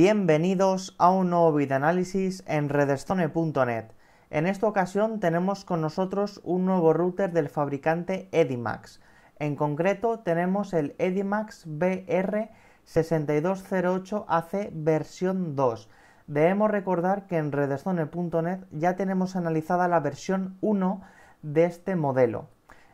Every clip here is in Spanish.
Bienvenidos a un nuevo análisis en redstone.net. En esta ocasión tenemos con nosotros un nuevo router del fabricante Edimax. En concreto tenemos el Edimax BR6208AC versión 2. Debemos recordar que en redstone.net ya tenemos analizada la versión 1 de este modelo.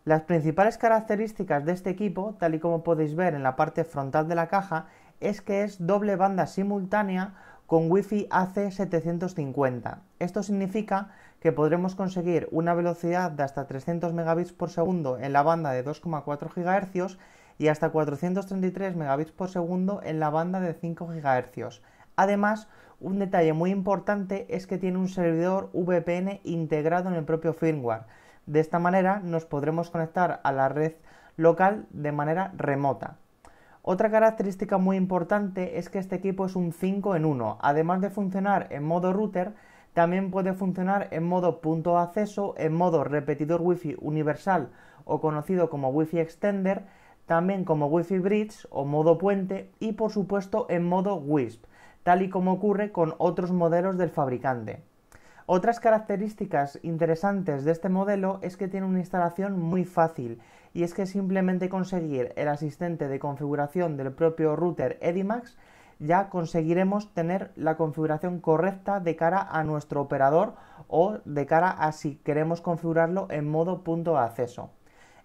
Las principales características de este equipo, tal y como podéis ver en la parte frontal de la caja, es que es doble banda simultánea con Wi-Fi AC750. Esto significa que podremos conseguir una velocidad de hasta 300 megabits por segundo en la banda de 2,4 GHz y hasta 433 megabits por segundo en la banda de 5 GHz. Además, un detalle muy importante es que tiene un servidor VPN integrado en el propio firmware. De esta manera nos podremos conectar a la red local de manera remota. Otra característica muy importante es que este equipo es un 5 en 1. Además de funcionar en modo router, también puede funcionar en modo punto acceso, en modo repetidor Wi-Fi universal o conocido como Wi-Fi extender, también como Wi-Fi bridge o modo puente y por supuesto en modo WISP, tal y como ocurre con otros modelos del fabricante. Otras características interesantes de este modelo es que tiene una instalación muy fácil y es que simplemente conseguir el asistente de configuración del propio router Edimax ya conseguiremos tener la configuración correcta de cara a nuestro operador o de cara a si queremos configurarlo en modo punto de acceso.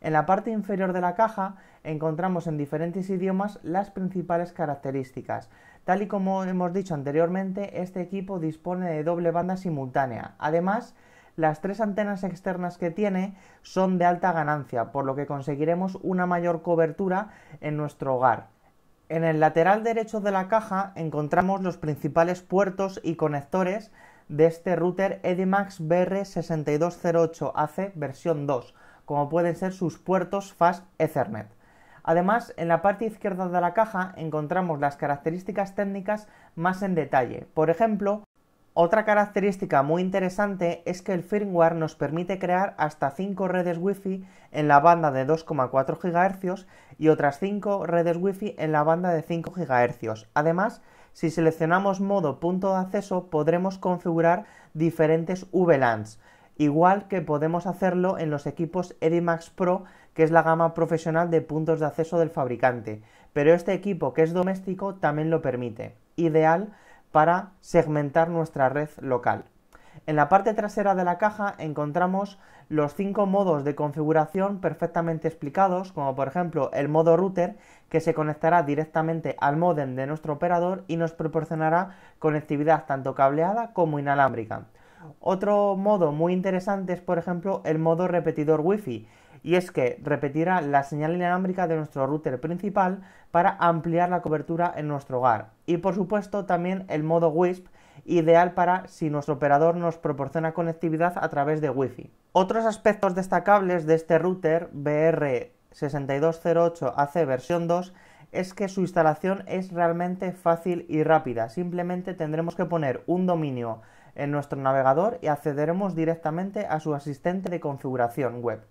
En la parte inferior de la caja encontramos en diferentes idiomas las principales características. Tal y como hemos dicho anteriormente, este equipo dispone de doble banda simultánea. Además, las tres antenas externas que tiene son de alta ganancia, por lo que conseguiremos una mayor cobertura en nuestro hogar. En el lateral derecho de la caja encontramos los principales puertos y conectores de este router Edimax BR6208AC versión 2, como pueden ser sus puertos Fast Ethernet. Además, en la parte izquierda de la caja encontramos las características técnicas más en detalle. Por ejemplo, otra característica muy interesante es que el firmware nos permite crear hasta 5 redes wifi en la banda de 2,4 GHz y otras 5 redes Wi-Fi en la banda de 5 GHz. Además, si seleccionamos modo punto de acceso podremos configurar diferentes VLANs, igual que podemos hacerlo en los equipos Edimax Pro, que es la gama profesional de puntos de acceso del fabricante, pero este equipo que es doméstico también lo permite. Ideal para segmentar nuestra red local. En la parte trasera de la caja encontramos los cinco modos de configuración perfectamente explicados, como por ejemplo el modo router, que se conectará directamente al modem de nuestro operador y nos proporcionará conectividad tanto cableada como inalámbrica. Otro modo muy interesante es, por ejemplo, el modo repetidor Wi-Fi, y es que repetirá la señal inalámbrica de nuestro router principal para ampliar la cobertura en nuestro hogar. Y por supuesto también el modo WISP, ideal para si nuestro operador nos proporciona conectividad a través de Wi-Fi. Otros aspectos destacables de este router BR6208AC versión 2 es que su instalación es realmente fácil y rápida. Simplemente tendremos que poner un dominio en nuestro navegador y accederemos directamente a su asistente de configuración web.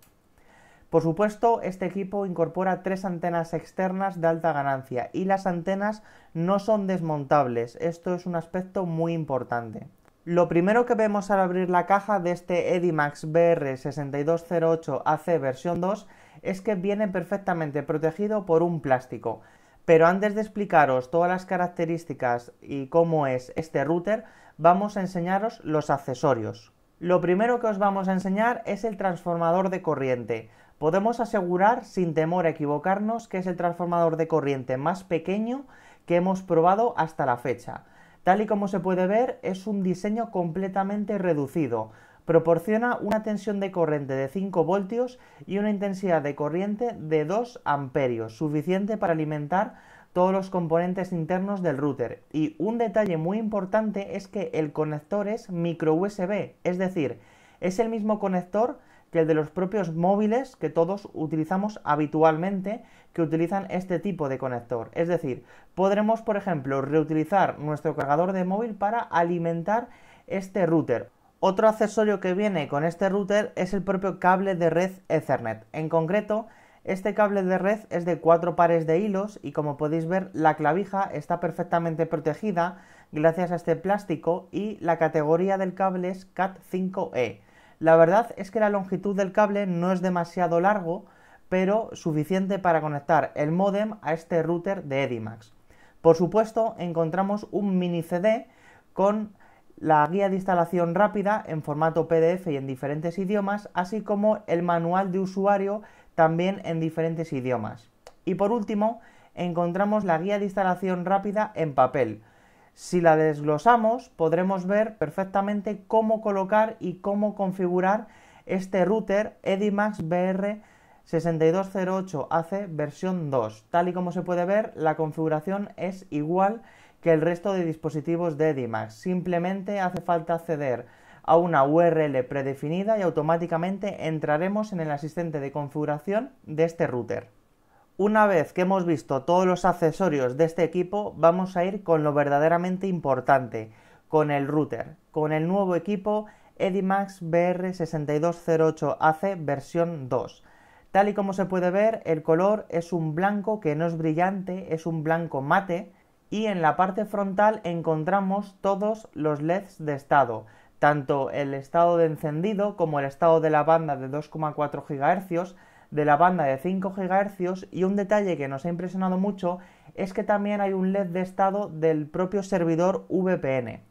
Por supuesto, este equipo incorpora tres antenas externas de alta ganancia y las antenas no son desmontables. Esto es un aspecto muy importante. Lo primero que vemos al abrir la caja de este Edimax BR6208 AC versión 2 es que viene perfectamente protegido por un plástico. Pero antes de explicaros todas las características y cómo es este router, vamos a enseñaros los accesorios. Lo primero que os vamos a enseñar es el transformador de corriente podemos asegurar sin temor a equivocarnos que es el transformador de corriente más pequeño que hemos probado hasta la fecha. Tal y como se puede ver, es un diseño completamente reducido. Proporciona una tensión de corriente de 5 voltios y una intensidad de corriente de 2 amperios, suficiente para alimentar todos los componentes internos del router. Y un detalle muy importante es que el conector es micro USB, es decir, es el mismo conector que el de los propios móviles que todos utilizamos habitualmente que utilizan este tipo de conector. Es decir, podremos, por ejemplo, reutilizar nuestro cargador de móvil para alimentar este router. Otro accesorio que viene con este router es el propio cable de red Ethernet. En concreto, este cable de red es de cuatro pares de hilos y como podéis ver la clavija está perfectamente protegida gracias a este plástico y la categoría del cable es CAT5E. La verdad es que la longitud del cable no es demasiado largo, pero suficiente para conectar el modem a este router de Edimax. Por supuesto, encontramos un mini CD con la guía de instalación rápida en formato PDF y en diferentes idiomas, así como el manual de usuario también en diferentes idiomas. Y por último, encontramos la guía de instalación rápida en papel, si la desglosamos, podremos ver perfectamente cómo colocar y cómo configurar este router Edimax BR 6208AC versión 2. Tal y como se puede ver, la configuración es igual que el resto de dispositivos de Edimax. Simplemente hace falta acceder a una URL predefinida y automáticamente entraremos en el asistente de configuración de este router. Una vez que hemos visto todos los accesorios de este equipo, vamos a ir con lo verdaderamente importante, con el router, con el nuevo equipo Edimax BR6208AC versión 2. Tal y como se puede ver, el color es un blanco que no es brillante, es un blanco mate, y en la parte frontal encontramos todos los LEDs de estado, tanto el estado de encendido como el estado de la banda de 2,4 GHz, de la banda de 5 GHz y un detalle que nos ha impresionado mucho es que también hay un LED de estado del propio servidor VPN.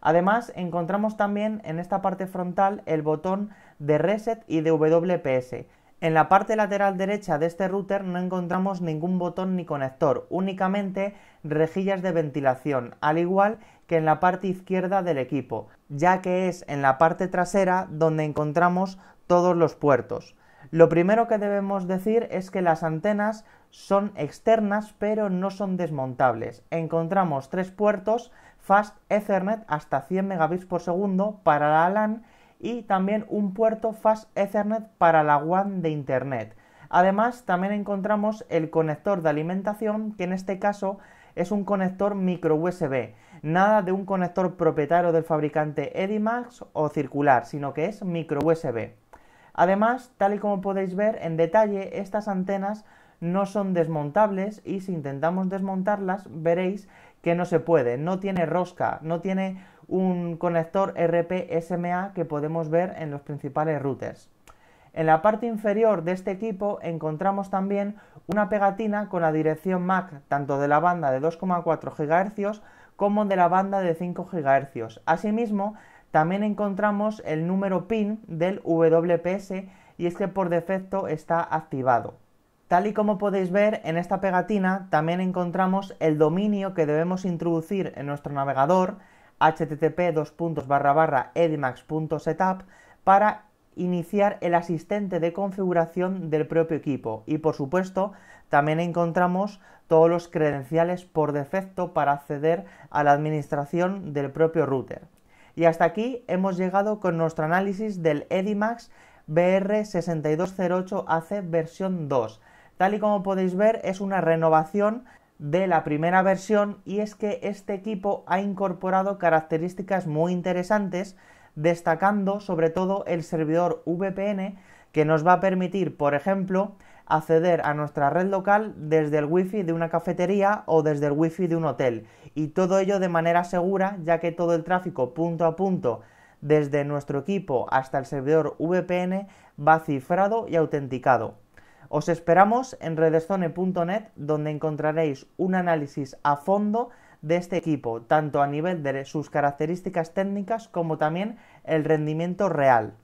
Además, encontramos también en esta parte frontal el botón de reset y de WPS. En la parte lateral derecha de este router no encontramos ningún botón ni conector, únicamente rejillas de ventilación, al igual que en la parte izquierda del equipo, ya que es en la parte trasera donde encontramos todos los puertos. Lo primero que debemos decir es que las antenas son externas pero no son desmontables. Encontramos tres puertos Fast Ethernet hasta 100 megabits por segundo para la LAN y también un puerto Fast Ethernet para la WAN de Internet. Además, también encontramos el conector de alimentación, que en este caso es un conector micro USB. Nada de un conector propietario del fabricante Edimax o circular, sino que es micro USB. Además, tal y como podéis ver en detalle, estas antenas no son desmontables y si intentamos desmontarlas veréis que no se puede, no tiene rosca, no tiene un conector RP-SMA que podemos ver en los principales routers. En la parte inferior de este equipo encontramos también una pegatina con la dirección MAC tanto de la banda de 2,4 GHz como de la banda de 5 GHz. Asimismo, también encontramos el número PIN del WPS y es que por defecto está activado. Tal y como podéis ver en esta pegatina también encontramos el dominio que debemos introducir en nuestro navegador http edimax.setup para iniciar el asistente de configuración del propio equipo y por supuesto también encontramos todos los credenciales por defecto para acceder a la administración del propio router. Y hasta aquí hemos llegado con nuestro análisis del Edimax BR6208AC versión 2. Tal y como podéis ver es una renovación de la primera versión y es que este equipo ha incorporado características muy interesantes destacando sobre todo el servidor VPN que nos va a permitir por ejemplo acceder a nuestra red local desde el wifi de una cafetería o desde el wifi de un hotel y todo ello de manera segura ya que todo el tráfico punto a punto desde nuestro equipo hasta el servidor VPN va cifrado y autenticado. Os esperamos en redeszone.net donde encontraréis un análisis a fondo de este equipo, tanto a nivel de sus características técnicas como también el rendimiento real.